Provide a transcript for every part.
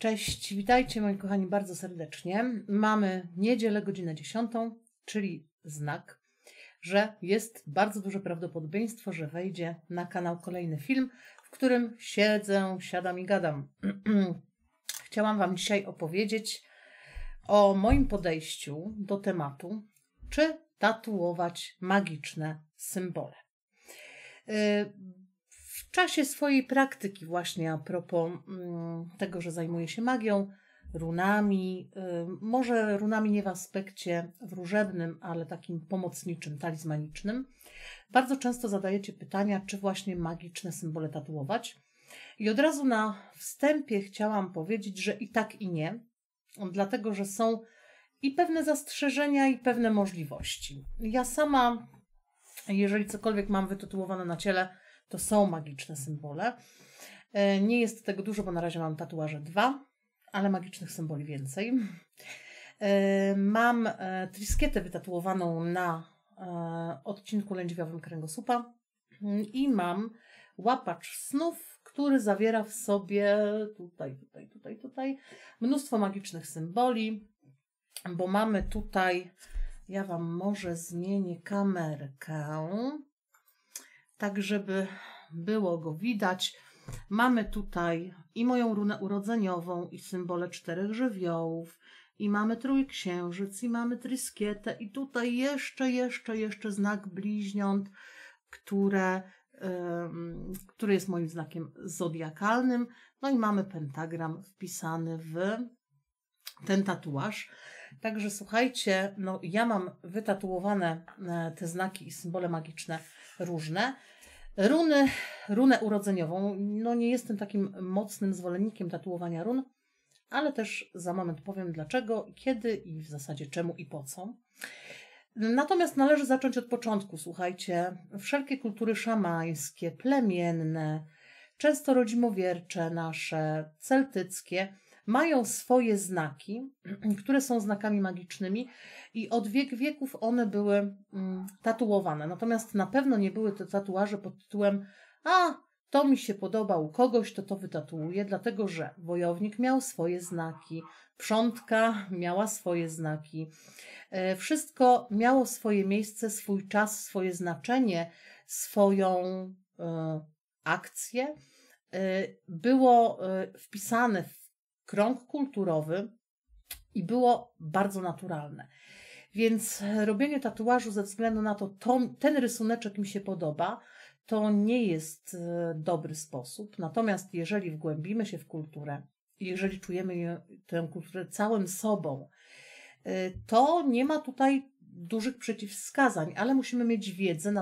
Cześć, witajcie moi kochani bardzo serdecznie. Mamy niedzielę godzinę 10, czyli znak, że jest bardzo duże prawdopodobieństwo, że wejdzie na kanał kolejny film, w którym siedzę, siadam i gadam. Chciałam Wam dzisiaj opowiedzieć o moim podejściu do tematu, czy tatuować magiczne symbole. Y, w czasie swojej praktyki, właśnie a propos mm, tego, że zajmuje się magią, runami, y, może runami nie w aspekcie wróżebnym, ale takim pomocniczym, talizmanicznym, bardzo często zadajecie pytania, czy właśnie magiczne symbole tatuować. I od razu na wstępie chciałam powiedzieć, że i tak, i nie, dlatego że są i pewne zastrzeżenia, i pewne możliwości. Ja sama, jeżeli cokolwiek mam wytatuowane na ciele, to są magiczne symbole. E, nie jest tego dużo, bo na razie mam tatuaże dwa, ale magicznych symboli więcej. E, mam e, triskietę wytatuowaną na odcinku lędźwiowym kręgosłupa mm, i mam łapacz snów, który zawiera w sobie tutaj, tutaj, tutaj, tutaj mnóstwo magicznych symboli, bo mamy tutaj, ja Wam może zmienię kamerkę tak żeby było go widać. Mamy tutaj i moją runę urodzeniową, i symbole czterech żywiołów, i mamy trójksiężyc, i mamy tryskietę, i tutaj jeszcze, jeszcze, jeszcze znak bliźniąt, które, który jest moim znakiem zodiakalnym. No i mamy pentagram wpisany w ten tatuaż. Także słuchajcie, no ja mam wytatuowane e, te znaki i symbole magiczne różne. Runę, runę urodzeniową. No nie jestem takim mocnym zwolennikiem tatuowania run, ale też za moment powiem dlaczego, kiedy i w zasadzie czemu i po co. Natomiast należy zacząć od początku, słuchajcie. Wszelkie kultury szamańskie, plemienne, często rodzimowiercze nasze, celtyckie – mają swoje znaki, które są znakami magicznymi i od wiek wieków one były mm, tatuowane. Natomiast na pewno nie były to tatuaże pod tytułem a, to mi się podoba u kogoś, to to wytatuuje, dlatego że wojownik miał swoje znaki, Przątka miała swoje znaki. E, wszystko miało swoje miejsce, swój czas, swoje znaczenie, swoją e, akcję. E, było wpisane w krąg kulturowy i było bardzo naturalne. Więc e, robienie tatuażu ze względu na to, to ten rysuneczek mi się podoba, to nie jest e, dobry sposób. Natomiast jeżeli wgłębimy się w kulturę, jeżeli czujemy tę kulturę całym sobą, e, to nie ma tutaj dużych przeciwwskazań, ale musimy mieć wiedzę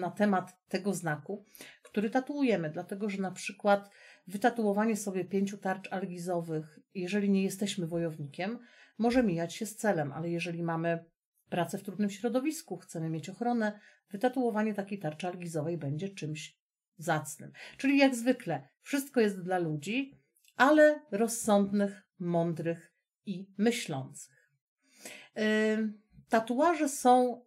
na temat tego znaku, który tatuujemy, dlatego że na przykład Wytatuowanie sobie pięciu tarcz algizowych, jeżeli nie jesteśmy wojownikiem, może mijać się z celem, ale jeżeli mamy pracę w trudnym środowisku, chcemy mieć ochronę, wytatuowanie takiej tarczy algizowej będzie czymś zacnym. Czyli jak zwykle, wszystko jest dla ludzi, ale rozsądnych, mądrych i myślących. Yy, tatuaże są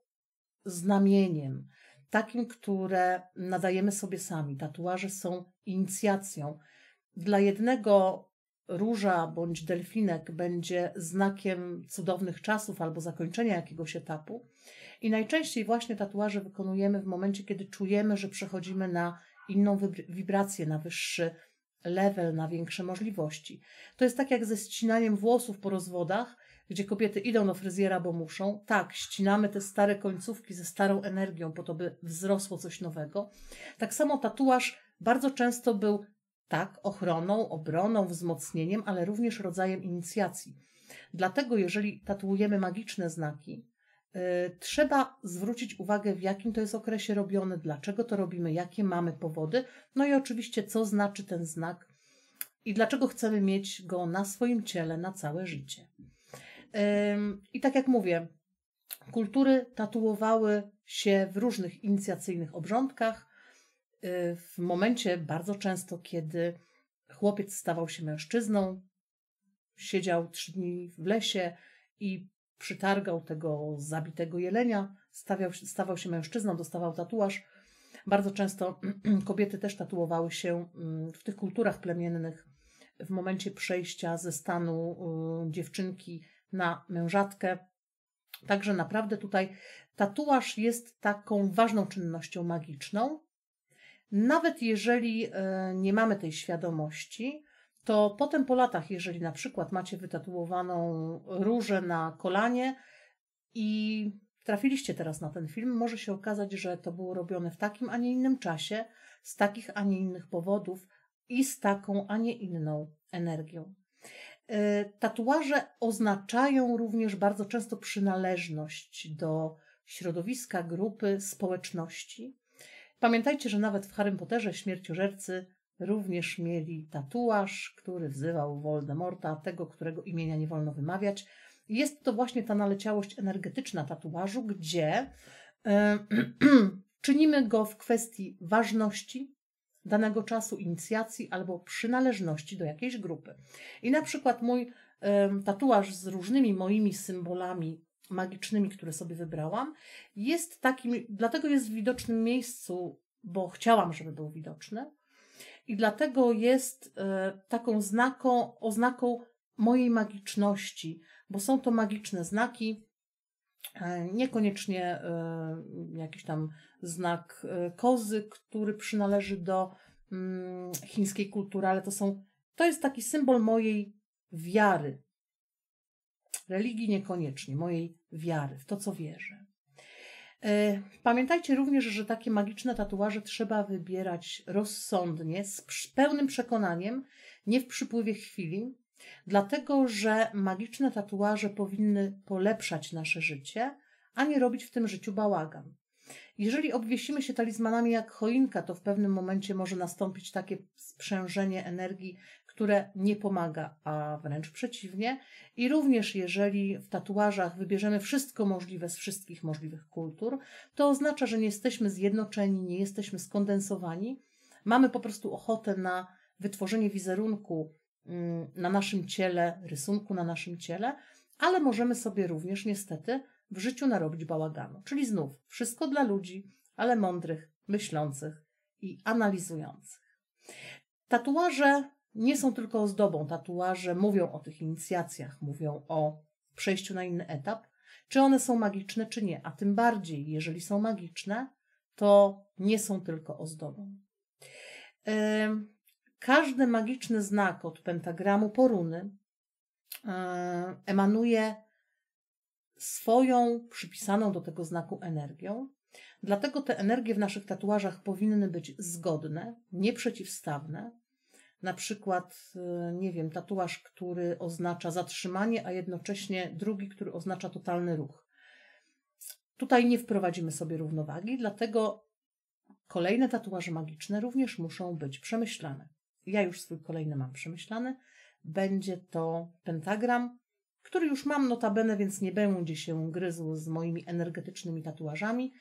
znamieniem, takim, które nadajemy sobie sami. Tatuaże są inicjacją, dla jednego róża bądź delfinek będzie znakiem cudownych czasów albo zakończenia jakiegoś etapu. I najczęściej właśnie tatuaże wykonujemy w momencie, kiedy czujemy, że przechodzimy na inną wibrację, na wyższy level, na większe możliwości. To jest tak jak ze ścinaniem włosów po rozwodach, gdzie kobiety idą do fryzjera, bo muszą. Tak, ścinamy te stare końcówki ze starą energią, po to, by wzrosło coś nowego. Tak samo tatuaż bardzo często był tak, ochroną, obroną, wzmocnieniem, ale również rodzajem inicjacji. Dlatego, jeżeli tatuujemy magiczne znaki, yy, trzeba zwrócić uwagę, w jakim to jest okresie robione, dlaczego to robimy, jakie mamy powody, no i oczywiście, co znaczy ten znak i dlaczego chcemy mieć go na swoim ciele na całe życie. Yy, I tak jak mówię, kultury tatuowały się w różnych inicjacyjnych obrządkach, Y, w momencie bardzo często, kiedy chłopiec stawał się mężczyzną, siedział trzy dni w lesie i przytargał tego zabitego jelenia, stawiał, stawał się mężczyzną, dostawał tatuaż. Bardzo często kobiety też tatuowały się mm, w tych kulturach plemiennych w momencie przejścia ze stanu y, dziewczynki na mężatkę. Także naprawdę tutaj tatuaż jest taką ważną czynnością magiczną, nawet jeżeli e, nie mamy tej świadomości, to potem po latach, jeżeli na przykład macie wytatuowaną różę na kolanie i trafiliście teraz na ten film, może się okazać, że to było robione w takim, a nie innym czasie, z takich, a nie innych powodów i z taką, a nie inną energią. E, tatuaże oznaczają również bardzo często przynależność do środowiska, grupy, społeczności. Pamiętajcie, że nawet w Harrym Potterze śmierciożercy również mieli tatuaż, który wzywał Voldemorta, tego, którego imienia nie wolno wymawiać. Jest to właśnie ta naleciałość energetyczna tatuażu, gdzie yy, czynimy go w kwestii ważności danego czasu, inicjacji albo przynależności do jakiejś grupy. I na przykład mój yy, tatuaż z różnymi moimi symbolami magicznymi, które sobie wybrałam, jest takim, dlatego jest w widocznym miejscu, bo chciałam, żeby był widoczny. I dlatego jest e, taką znaką, oznaką mojej magiczności, bo są to magiczne znaki, e, niekoniecznie e, jakiś tam znak kozy, który przynależy do mm, chińskiej kultury, ale to są, to jest taki symbol mojej wiary. Religii niekoniecznie, mojej wiary, w to, co wierzę. E, pamiętajcie również, że takie magiczne tatuaże trzeba wybierać rozsądnie, z pełnym przekonaniem, nie w przypływie chwili, dlatego że magiczne tatuaże powinny polepszać nasze życie, a nie robić w tym życiu bałagan. Jeżeli obwiesimy się talizmanami jak choinka, to w pewnym momencie może nastąpić takie sprzężenie energii, które nie pomaga, a wręcz przeciwnie. I również jeżeli w tatuażach wybierzemy wszystko możliwe z wszystkich możliwych kultur, to oznacza, że nie jesteśmy zjednoczeni, nie jesteśmy skondensowani. Mamy po prostu ochotę na wytworzenie wizerunku mm, na naszym ciele, rysunku na naszym ciele, ale możemy sobie również niestety w życiu narobić bałaganu. Czyli znów wszystko dla ludzi, ale mądrych, myślących i analizujących. Tatuaże nie są tylko ozdobą. Tatuaże mówią o tych inicjacjach, mówią o przejściu na inny etap. Czy one są magiczne, czy nie? A tym bardziej, jeżeli są magiczne, to nie są tylko ozdobą. Każdy magiczny znak od pentagramu poruny emanuje swoją przypisaną do tego znaku energią. Dlatego te energie w naszych tatuażach powinny być zgodne, nieprzeciwstawne, na przykład, e, nie wiem, tatuaż, który oznacza zatrzymanie, a jednocześnie drugi, który oznacza totalny ruch. Tutaj nie wprowadzimy sobie równowagi, dlatego kolejne tatuaże magiczne również muszą być przemyślane. Ja już swój kolejny mam przemyślany. Będzie to pentagram, który już mam notabene, więc nie będzie się gryzł z moimi energetycznymi tatuażami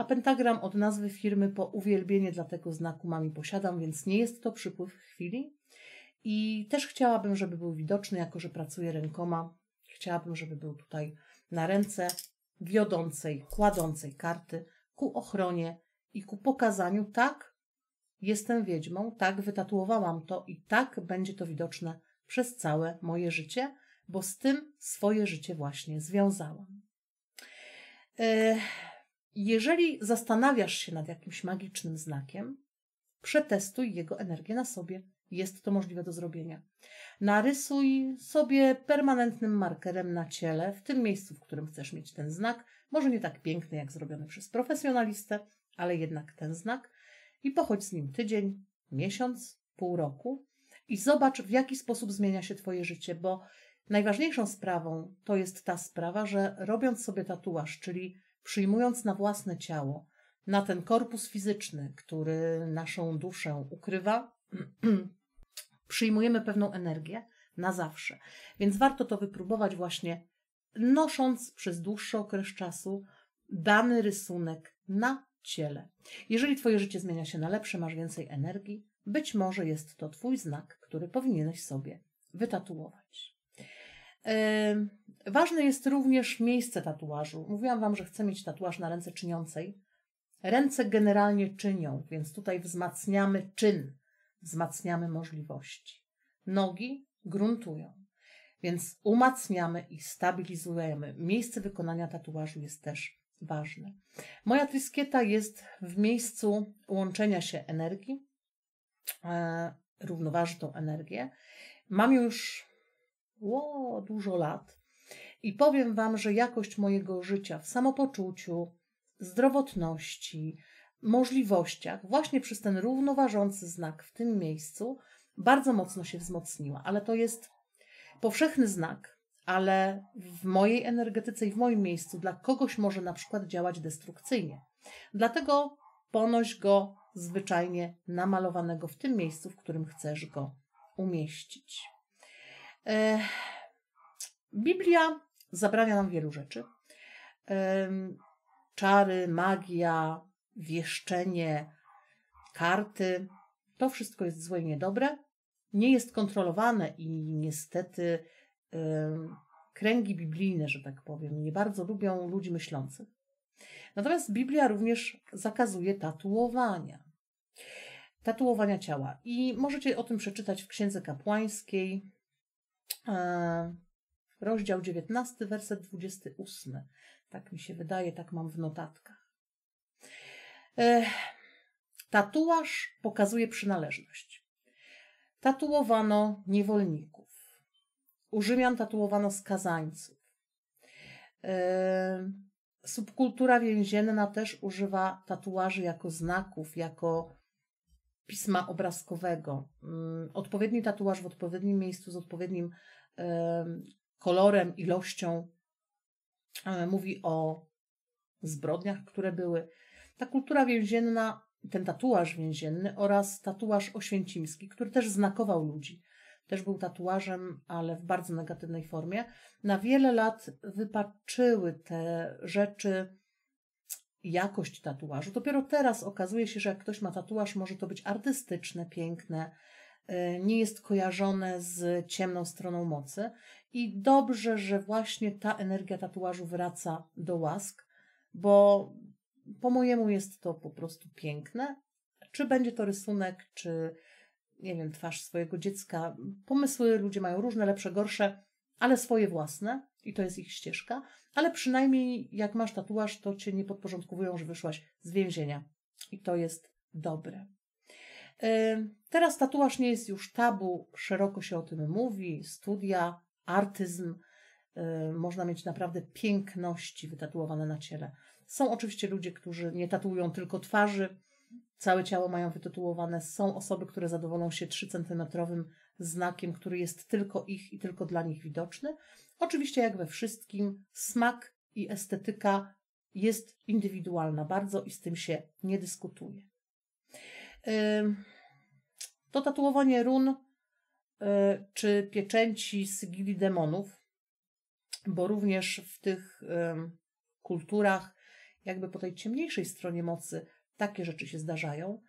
a pentagram od nazwy firmy po uwielbienie dla tego znaku mami posiadam, więc nie jest to przypływ chwili. I też chciałabym, żeby był widoczny, jako że pracuję rękoma. Chciałabym, żeby był tutaj na ręce wiodącej, kładącej karty ku ochronie i ku pokazaniu, tak, jestem wiedźmą, tak, wytatuowałam to i tak będzie to widoczne przez całe moje życie, bo z tym swoje życie właśnie związałam. Yy, jeżeli zastanawiasz się nad jakimś magicznym znakiem, przetestuj jego energię na sobie. Jest to możliwe do zrobienia. Narysuj sobie permanentnym markerem na ciele, w tym miejscu, w którym chcesz mieć ten znak. Może nie tak piękny, jak zrobiony przez profesjonalistę, ale jednak ten znak. I pochodź z nim tydzień, miesiąc, pół roku i zobacz, w jaki sposób zmienia się Twoje życie, bo najważniejszą sprawą to jest ta sprawa, że robiąc sobie tatuaż, czyli przyjmując na własne ciało, na ten korpus fizyczny, który naszą duszę ukrywa, przyjmujemy pewną energię na zawsze. Więc warto to wypróbować właśnie nosząc przez dłuższy okres czasu dany rysunek na ciele. Jeżeli Twoje życie zmienia się na lepsze, masz więcej energii, być może jest to Twój znak, który powinieneś sobie wytatuować. Yy... Ważne jest również miejsce tatuażu. Mówiłam Wam, że chcę mieć tatuaż na ręce czyniącej. Ręce generalnie czynią, więc tutaj wzmacniamy czyn, wzmacniamy możliwości. Nogi gruntują, więc umacniamy i stabilizujemy. Miejsce wykonania tatuażu jest też ważne. Moja triskieta jest w miejscu łączenia się energii, e, tą energię. Mam już o, dużo lat. I powiem Wam, że jakość mojego życia w samopoczuciu, zdrowotności, możliwościach, właśnie przez ten równoważący znak w tym miejscu, bardzo mocno się wzmocniła. Ale to jest powszechny znak, ale w mojej energetyce i w moim miejscu dla kogoś może na przykład działać destrukcyjnie. Dlatego ponoś go zwyczajnie namalowanego w tym miejscu, w którym chcesz go umieścić. E, Biblia zabrania nam wielu rzeczy. Czary, magia, wieszczenie, karty to wszystko jest złe i niedobre. Nie jest kontrolowane i niestety kręgi biblijne, że tak powiem, nie bardzo lubią ludzi myślących. Natomiast Biblia również zakazuje tatuowania. Tatuowania ciała. I możecie o tym przeczytać w Księdze Kapłańskiej rozdział 19, werset 28. Tak mi się wydaje, tak mam w notatkach. Tatuaż pokazuje przynależność. Tatuowano niewolników. U Rzymian tatuowano skazańców. Subkultura więzienna też używa tatuaży jako znaków, jako pisma obrazkowego. Mm, odpowiedni tatuaż w odpowiednim miejscu z odpowiednim kolorem, ilością. E, mówi o zbrodniach, które były. Ta kultura więzienna, ten tatuaż więzienny oraz tatuaż oświęcimski, który też znakował ludzi. Też był tatuażem, ale w bardzo negatywnej formie. Na wiele lat wypaczyły te rzeczy, jakość tatuażu. Dopiero teraz okazuje się, że jak ktoś ma tatuaż, może to być artystyczne, piękne, E, nie jest kojarzone z ciemną stroną mocy. I dobrze, że właśnie ta energia tatuażu wraca do łask, bo po mojemu jest to po prostu piękne. Czy będzie to rysunek, czy nie wiem, twarz swojego dziecka. Pomysły ludzie mają różne, lepsze, gorsze, ale swoje własne i to jest ich ścieżka. Ale przynajmniej jak masz tatuaż, to cię nie podporządkowują, że wyszłaś z więzienia. I to jest dobre. Teraz tatuaż nie jest już tabu, szeroko się o tym mówi, studia, artyzm. Można mieć naprawdę piękności wytatuowane na ciele. Są oczywiście ludzie, którzy nie tatuują tylko twarzy, całe ciało mają wytatuowane. Są osoby, które zadowolą się 3 cm znakiem, który jest tylko ich i tylko dla nich widoczny. Oczywiście, jak we wszystkim, smak i estetyka jest indywidualna bardzo i z tym się nie dyskutuje. To tatuowanie run y, czy pieczęci sygili demonów, bo również w tych kulturach, jakby po tej ciemniejszej stronie mocy, takie rzeczy się zdarzają.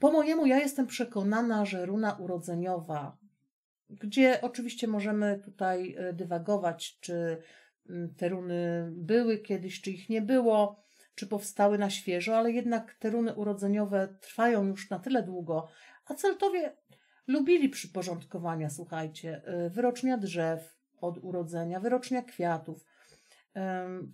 Po mojemu ja jestem przekonana, że runa urodzeniowa, gdzie oczywiście możemy tutaj y, dywagować, czy te runy były kiedyś, czy ich nie było, czy powstały na świeżo, ale jednak te runy urodzeniowe trwają już na tyle długo, a Celtowie lubili przyporządkowania, słuchajcie, y, wyrocznia drzew od urodzenia, wyrocznia kwiatów.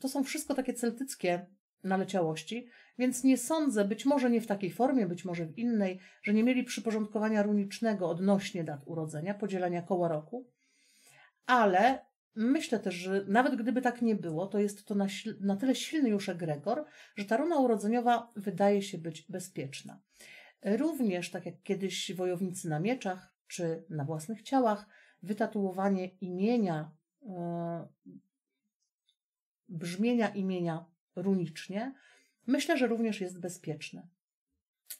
To są wszystko takie celtyckie naleciałości, więc nie sądzę, być może nie w takiej formie, być może w innej, że nie mieli przyporządkowania runicznego odnośnie dat urodzenia, podzielania koła roku, ale Myślę też, że nawet gdyby tak nie było, to jest to na, na tyle silny już egregor, że ta runa urodzeniowa wydaje się być bezpieczna. Również, tak jak kiedyś wojownicy na mieczach czy na własnych ciałach, wytatuowanie imienia, e, brzmienia imienia runicznie, myślę, że również jest bezpieczne.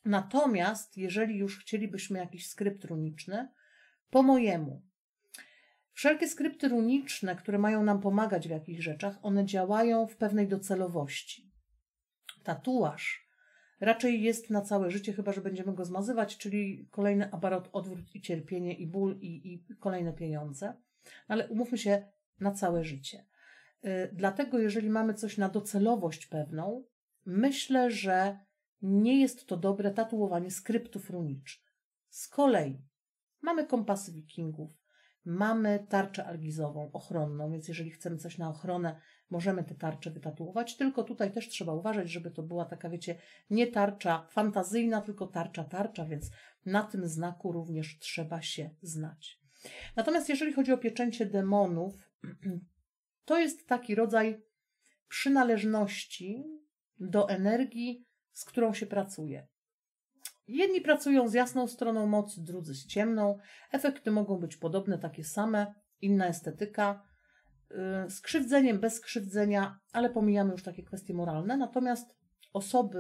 Natomiast, jeżeli już chcielibyśmy jakiś skrypt runiczny, po mojemu Wszelkie skrypty runiczne, które mają nam pomagać w jakichś rzeczach, one działają w pewnej docelowości. Tatuaż raczej jest na całe życie, chyba że będziemy go zmazywać, czyli kolejny aparat, odwrót i cierpienie, i ból, i, i kolejne pieniądze. No ale umówmy się, na całe życie. Y, dlatego, jeżeli mamy coś na docelowość pewną, myślę, że nie jest to dobre tatuowanie skryptów runicznych. Z kolei mamy kompasy wikingów, Mamy tarczę algizową, ochronną, więc jeżeli chcemy coś na ochronę, możemy te tarcze wytatuować. Tylko tutaj też trzeba uważać, żeby to była taka, wiecie, nie tarcza fantazyjna, tylko tarcza, tarcza, więc na tym znaku również trzeba się znać. Natomiast jeżeli chodzi o pieczęcie demonów, to jest taki rodzaj przynależności do energii, z którą się pracuje. Jedni pracują z jasną stroną mocy, drudzy z ciemną. Efekty mogą być podobne, takie same, inna estetyka. Z y, krzywdzeniem, bez krzywdzenia, ale pomijamy już takie kwestie moralne. Natomiast osoby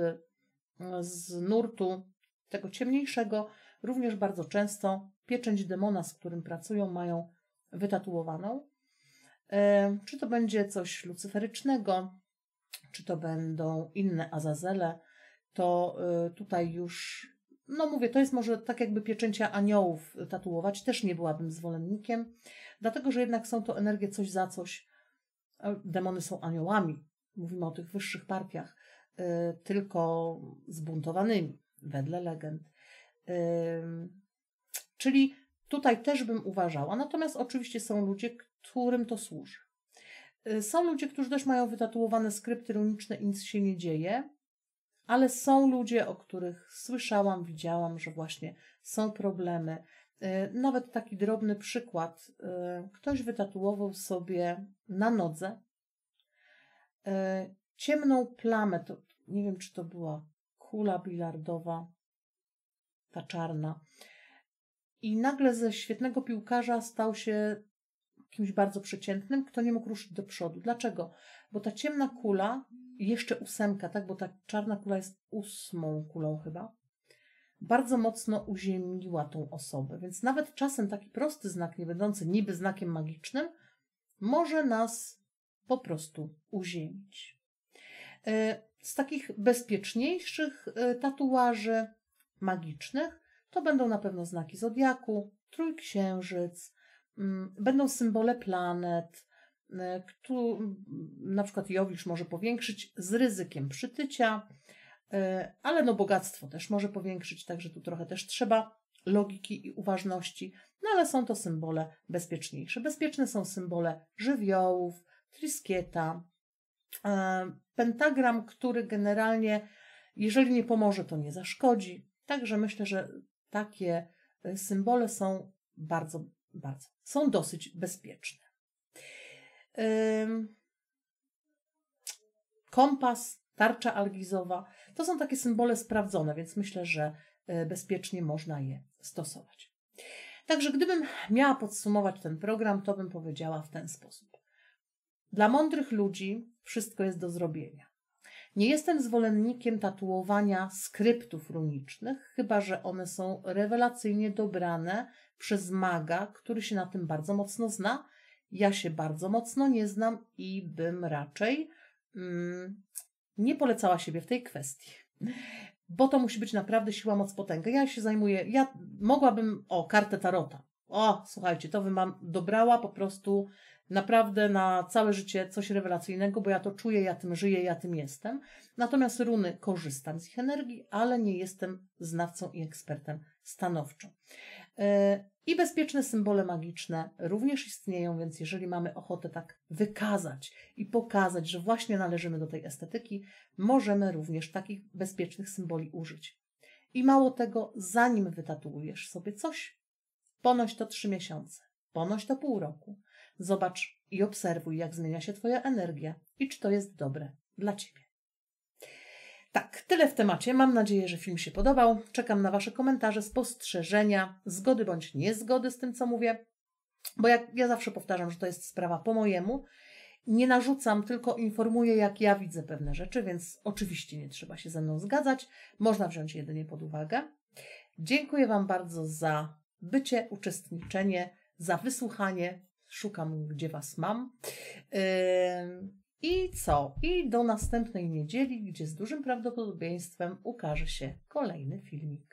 y, z nurtu tego ciemniejszego również bardzo często pieczęć demona, z którym pracują, mają wytatuowaną. Y, czy to będzie coś lucyferycznego, czy to będą inne Azazele, to tutaj już no mówię, to jest może tak jakby pieczęcia aniołów tatuować, też nie byłabym zwolennikiem, dlatego że jednak są to energie coś za coś. Demony są aniołami, mówimy o tych wyższych partiach, y, tylko zbuntowanymi, wedle legend. Y, czyli tutaj też bym uważała, natomiast oczywiście są ludzie, którym to służy. Y, są ludzie, którzy też mają wytatuowane skrypty runiczne i nic się nie dzieje ale są ludzie, o których słyszałam, widziałam, że właśnie są problemy. Y, nawet taki drobny przykład. Y, ktoś wytatuował sobie na nodze y, ciemną plamę. To, nie wiem, czy to była kula bilardowa, ta czarna. I nagle ze świetnego piłkarza stał się kimś bardzo przeciętnym, kto nie mógł ruszyć do przodu. Dlaczego? Bo ta ciemna kula jeszcze ósemka, tak? Bo ta czarna kula jest ósmą kulą chyba. Bardzo mocno uziemiła tą osobę, więc nawet czasem taki prosty znak, nie będący niby znakiem magicznym, może nas po prostu uziemić. E, z takich bezpieczniejszych e, tatuaży magicznych to będą na pewno znaki zodiaku, trójksiężyc, mm, będą symbole planet, który e, na przykład Jowisz może powiększyć z ryzykiem przytycia, e, ale no bogactwo też może powiększyć, także tu trochę też trzeba logiki i uważności, no ale są to symbole bezpieczniejsze. Bezpieczne są symbole żywiołów, triskieta, e, pentagram, który generalnie, jeżeli nie pomoże, to nie zaszkodzi. Także myślę, że takie symbole są bardzo, bardzo, są dosyć bezpieczne kompas, tarcza algizowa. To są takie symbole sprawdzone, więc myślę, że y, bezpiecznie można je stosować. Także gdybym miała podsumować ten program, to bym powiedziała w ten sposób. Dla mądrych ludzi wszystko jest do zrobienia. Nie jestem zwolennikiem tatuowania skryptów runicznych, chyba że one są rewelacyjnie dobrane przez maga, który się na tym bardzo mocno zna ja się bardzo mocno nie znam i bym raczej mm, nie polecała siebie w tej kwestii. Bo to musi być naprawdę siła, moc, potęga. Ja się zajmuję, ja mogłabym, o, kartę tarota. O, słuchajcie, to bym mam dobrała po prostu naprawdę na całe życie coś rewelacyjnego, bo ja to czuję, ja tym żyję, ja tym jestem. Natomiast runy korzystam z ich energii, ale nie jestem znawcą i ekspertem stanowczo. E, I bezpieczne symbole magiczne również istnieją, więc jeżeli mamy ochotę tak wykazać i pokazać, że właśnie należymy do tej estetyki, możemy również takich bezpiecznych symboli użyć. I mało tego, zanim wytatuujesz sobie coś, ponoć to trzy miesiące, ponoć to pół roku. Zobacz i obserwuj, jak zmienia się Twoja energia i czy to jest dobre dla Ciebie. Tak, tyle w temacie. Mam nadzieję, że film się podobał. Czekam na Wasze komentarze, spostrzeżenia, zgody bądź niezgody z tym, co mówię, bo jak ja zawsze powtarzam, że to jest sprawa po mojemu. Nie narzucam, tylko informuję, jak ja widzę pewne rzeczy, więc oczywiście nie trzeba się ze mną zgadzać. Można wziąć jedynie pod uwagę. Dziękuję Wam bardzo za bycie, uczestniczenie, za wysłuchanie. Szukam, gdzie Was mam. Yy... I co? I do następnej niedzieli, gdzie z dużym prawdopodobieństwem ukaże się kolejny filmik.